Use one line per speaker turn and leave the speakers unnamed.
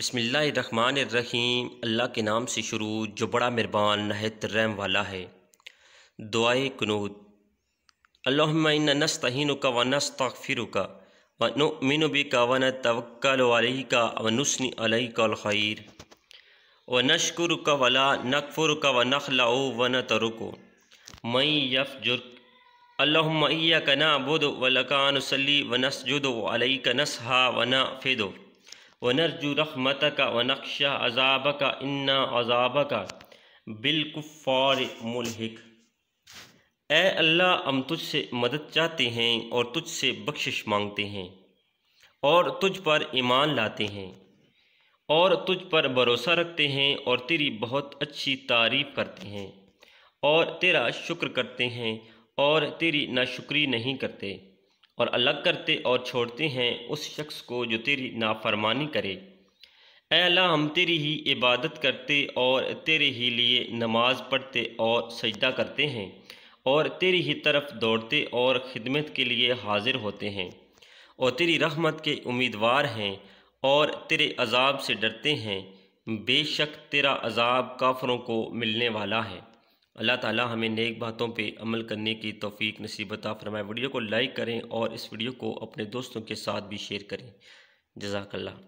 बसमीम अल्लाह के नाम से शुरू जो बड़ा मेहरबान नहत रहम वाला है दुआए कनूद अल्लास्तन का वनस्तफ़िर का वनमिन का वन तवक्ल का वनुसन अलखैर व नश्कुर का वला नकफुर का व नखलाओ वन तरुको मई यफ जुर्क अल्लाह कना बुद वलकानसली व अलई का नसहा वना फ़िदो वनरजू रखमत का वनक्श अजाब का इन्ना अजाब का बिलकुफ़ार मुलहक ए अल्लाह हम तुझसे मदद चाहते हैं और तुझसे बख्शिश मांगते हैं और तुझ पर ईमान लाते हैं और तुझ पर भरोसा रखते हैं और तेरी बहुत अच्छी तारीफ़ करते हैं और तेरा शुक्र करते हैं और तेरी नाशुक्री नहीं करते और अलग करते और छोड़ते हैं उस शख्स को जो तेरी नाफरमानी करे अल्लाह हम तेरी ही इबादत करते और तेरे ही लिए नमाज पढ़ते और सजदा करते हैं और तेरी ही तरफ दौड़ते और खिदमत के लिए हाजिर होते हैं और तेरी रहमत के उम्मीदवार हैं और तेरे अजाब से डरते हैं बेशक तेरा अजाब काफरों को मिलने वाला है अल्लाह ताला हमें नेक बातों पे अमल करने की तौफीक नसीबता फरमाए वीडियो को लाइक करें और इस वीडियो को अपने दोस्तों के साथ भी शेयर करें जजाकल्ला